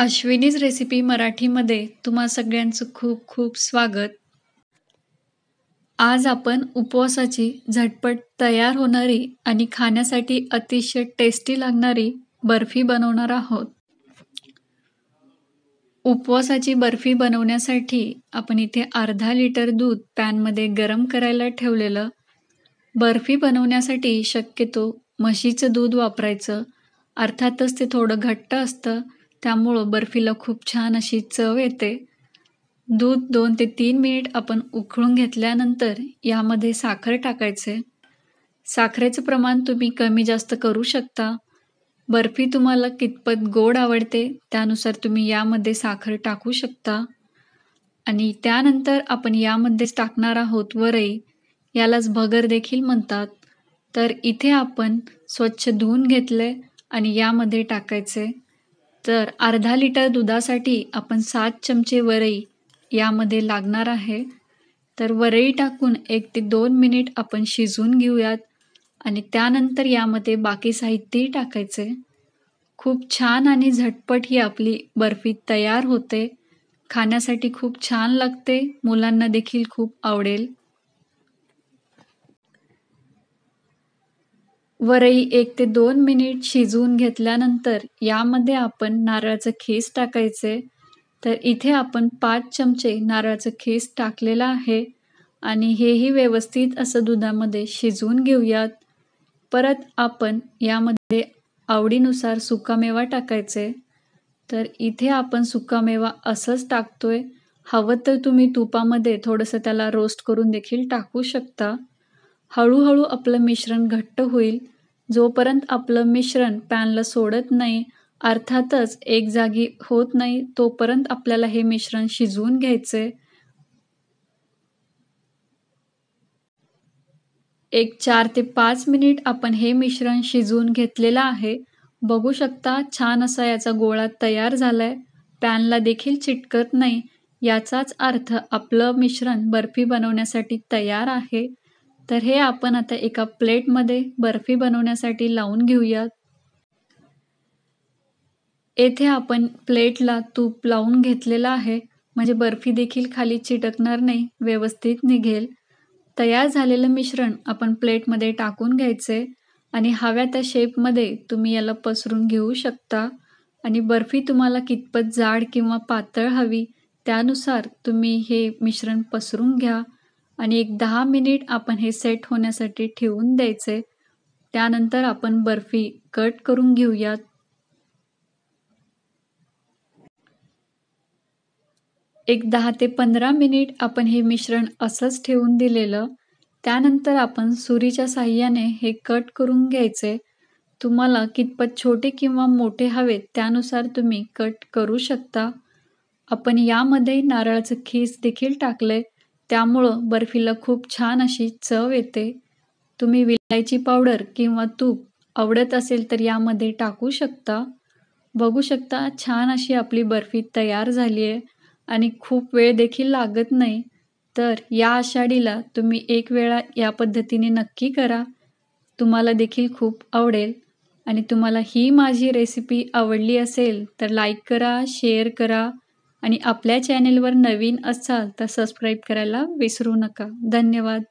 अश्विनीज recipe मराठीमध्ये तुम्हा सगळ्यांचं खूप खूप स्वागत आज आपण उपवासाची झटपट तयार होणारी आणि खाण्यासाठी अतिशय टेस्टी लागणारी बर्फी बनवणार आहोत उपवासाची बर्फी बनवण्यासाठी आपण इथे अर्धा लिटर दूध पॅनमध्ये गरम करायला ठेवलेलं बर्फी बनवण्यासाठी शक्यतो म्हशीचं दूध वापरायचं अर्थातच ते थोडं घट्ट असतं त्यामुळं बर्फीला खूप छान अशी चव येते दूध दोन ते तीन मिनिट आपण उकळून घेतल्यानंतर यामध्ये साखर टाकायचे साखरेचं प्रमाण तुम्ही कमी जास्त करू शकता बर्फी तुम्हाला कितपत गोड आवडते त्यानुसार तुम्ही यामध्ये साखर टाकू शकता आणि त्यानंतर आपण यामध्येच टाकणार आहोत वरई यालाच भगर देखील म्हणतात तर इथे आपण स्वच्छ धुवून घेतले आणि यामध्ये टाकायचे तर अर्धा लिटर दुधासाठी आपण सात चमचे वरई यामध्ये लागणार आहे तर वरई टाकून एक ते दोन मिनिट आपण शिजवून घेऊयात आणि त्यानंतर यामध्ये बाकी साहित्यही टाकायचे खूप छान आणि झटपट ही आपली बर्फी तयार होते खाण्यासाठी खूप छान लागते मुलांना देखील खूप आवडेल वरई एक ते दोन मिनिट शिजवून घेतल्यानंतर यामध्ये आपण नारळाचं खेस टाकायचे तर इथे आपण पाच चमचे नारळाचं खेस टाकलेलं आहे आणि हेही व्यवस्थित असं दुधामध्ये शिजवून घेऊयात परत आपण यामध्ये आवडीनुसार सुकामेवा टाकायचे तर इथे आपण सुकामेवा असंच टाकतोय हवं तर तुम्ही तुपामध्ये थोडंसं त्याला रोस्ट करून देखील टाकू शकता हळूहळू आपलं मिश्रण घट्ट होईल जोपर्यंत आपलं मिश्रण पॅनला सोडत नाही अर्थातच एक जागी होत नाही तोपर्यंत आपल्याला हे मिश्रण शिजवून घ्यायचे एक चार ते पाच मिनिट आपण हे मिश्रण शिजवून घेतलेलं आहे बघू शकता छान असा याचा गोळा तयार झालाय पॅनला देखील चिटकत नाही याचाच अर्थ आपलं मिश्रण बर्फी बनवण्यासाठी तयार आहे तर हे आपण आता एका प्लेटमध्ये बर्फी बनवण्यासाठी लावून घेऊयात येथे आपण प्लेटला तूप लावून घेतलेलं आहे म्हणजे बर्फी देखील खाली चिटकणार नाही व्यवस्थित निघेल तयार झालेलं मिश्रण आपण प्लेटमध्ये टाकून घ्यायचे आणि हव्या त्या शेपमध्ये तुम्ही याला पसरून घेऊ शकता आणि बर्फी तुम्हाला कितपत जाड किंवा पातळ हवी त्यानुसार तुम्ही हे मिश्रण पसरून घ्या आणि एक दहा मिनिट आपण हे सेट होण्यासाठी ठेवून द्यायचे त्यानंतर आपण बर्फी कट करून घेऊयात एक दहा ते पंधरा मिनिट आपण हे मिश्रण असंच ठेवून दिलेलं त्यानंतर आपण सुरीच्या साह्याने हे कट करून घ्यायचे तुम्हाला कितपत छोटे किंवा मोठे हवेत त्यानुसार तुम्ही कट करू शकता आपण यामध्ये नारळाचं खीस देखील टाकले त्यामुळं बर्फीला खूप छान अशी चव येते तुम्ही विलायची पावडर किंवा तूप आवडत असेल तर यामध्ये टाकू शकता बघू शकता छान अशी आपली बर्फी तयार झाली आहे आणि खूप वेळ देखील लागत नाही तर या आषाढीला तुम्ही एक वेळा या पद्धतीने नक्की करा तुम्हाला देखील खूप आवडेल आणि तुम्हाला ही माझी रेसिपी आवडली असेल तर लाईक करा शेअर करा आणि आपल्या चॅनेलवर नवीन असाल तर सबस्क्राईब करायला विसरू नका धन्यवाद